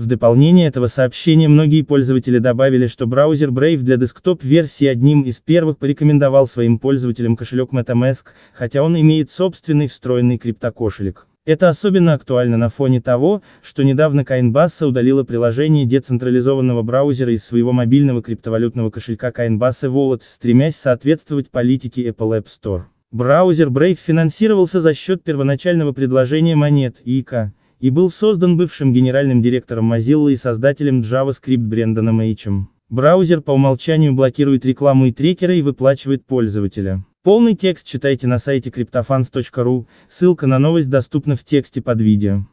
В дополнение этого сообщения многие пользователи добавили, что браузер Brave для десктоп-версии одним из первых порекомендовал своим пользователям кошелек MetaMask, хотя он имеет собственный встроенный криптокошелек. Это особенно актуально на фоне того, что недавно Coinbase удалила приложение децентрализованного браузера из своего мобильного криптовалютного кошелька Coinbase Wallet, стремясь соответствовать политике Apple App Store. Браузер Brave финансировался за счет первоначального предложения монет, ICA, и был создан бывшим генеральным директором Mozilla и создателем JavaScript Брендоном Эйчем. Браузер по умолчанию блокирует рекламу и трекеры и выплачивает пользователя. Полный текст читайте на сайте cryptofans.ru, ссылка на новость доступна в тексте под видео.